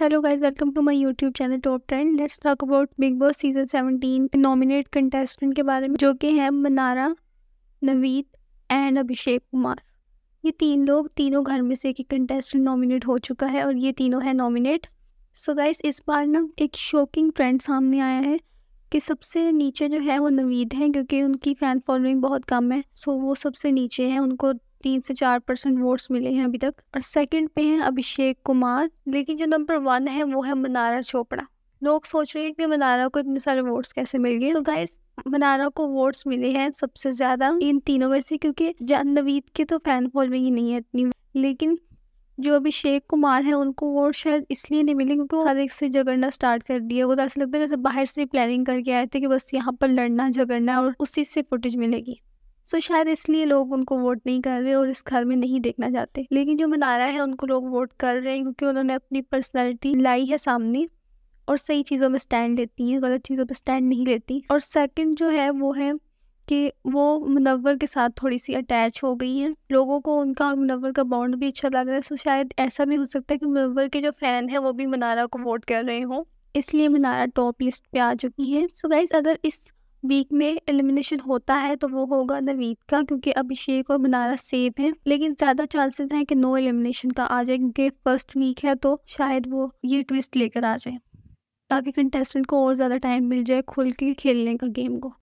hello guys welcome to my YouTube channel top ten let's talk about Bigg Boss season seventeen nominate contestant के बारे में जो कि हैं मनारा नवीद एंड अभिषेक कुमार ये तीन लोग तीनों घर में से एक कंटेस्टेंट नॉमिनेट हो चुका है और ये तीनों हैं नॉमिनेट सो गाइस इस बार ना एक शॉकिंग ट्रेंड सामने आया है कि सबसे नीचे जो है वो नवीद हैं क्योंकि उनकी फ़ैन फॉलोइंग बहुत कम है सो वो सबसे नीचे हैं उनको तीन से चार परसेंट वोट्स मिले हैं अभी तक और सेकंड पे हैं अभिषेक कुमार लेकिन जो नंबर वन है वो है मनारा चोपड़ा लोग सोच रहे हैं कि मनारा को इतने सारे वोट्स कैसे मिल गए तो गाइस मनारा को वोट्स मिले हैं सबसे ज्यादा इन तीनों में से क्योंकि नवीद के तो फैन फॉलोइंग ही नहीं है इतनी लेकिन जो अभिषेक कुमार है उनको वोट शायद इसलिए नहीं मिले क्योंकि हर एक से झगड़ना स्टार्ट कर दिया वो तो ऐसा लगता है जैसे बाहर से प्लानिंग करके आए थे कि बस यहाँ पर लड़ना झगड़ना और उसी से फुटेज मिलेगी सो तो शायद इसलिए लोग उनको वोट नहीं कर रहे और इस घर में नहीं देखना चाहते लेकिन जो मनारा है उनको लोग वोट कर रहे हैं क्योंकि उन्होंने अपनी पर्सनैलिटी लाई है सामने और सही चीज़ों में स्टैंड लेती हैं गलत चीज़ों पर स्टैंड नहीं लेती और सेकंड जो है वो है कि वो मुनवर के साथ थोड़ी सी अटैच हो गई हैं लोगों को उनका और मुनवर का बॉन्ड भी अच्छा लग रहा है सो तो शायद ऐसा भी हो सकता है कि मुनवर के जो फ़ैन हैं वो भी मनारा को वोट कर रहे हों इसलिए मनारा टॉप लिस्ट पे आ चुकी है सो so गाइज अगर इस वीक में एलिमिनेशन होता है तो वो होगा नवीद का क्योंकि अभिषेक और बनारस सेफ हैं लेकिन ज़्यादा चांसेस हैं कि नो एलिमिनेशन का आ जाए क्योंकि फर्स्ट वीक है तो शायद वो ये ट्विस्ट लेकर आ जाए ताकि कंटेस्टेंट को और ज़्यादा टाइम मिल जाए खुल के खेलने का गेम को